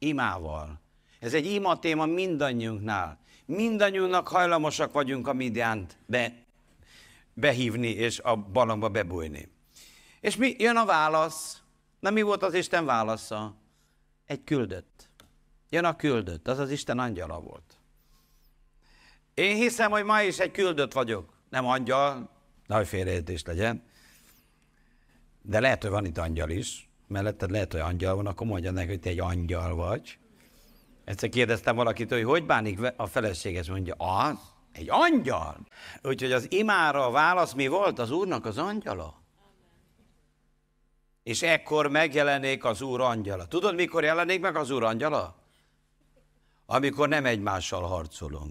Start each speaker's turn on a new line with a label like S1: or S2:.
S1: imával. Ez egy ima téma mindannyiunknál. Mindannyiunknak hajlamosak vagyunk a Midiánt be, behívni és a balomba bebújni. És mi jön a válasz? Na mi volt az Isten válasza? Egy küldött. Jön a küldött, az az Isten angyala volt. Én hiszem, hogy ma is egy küldött vagyok. Nem angyal,
S2: nagy félreértés legyen. De lehet, hogy van itt angyal is melletted lehet, hogy angyal van, akkor mondja neki, hogy te egy angyal
S1: vagy. Egyszer kérdeztem valakit, hogy hogy bánik a feleséges, mondja, az? Egy angyal? Úgyhogy az imára a válasz mi volt? Az úrnak az angyala? És ekkor megjelenik az úr angyala. Tudod, mikor jelenik meg az úr angyala? Amikor nem egymással harcolunk.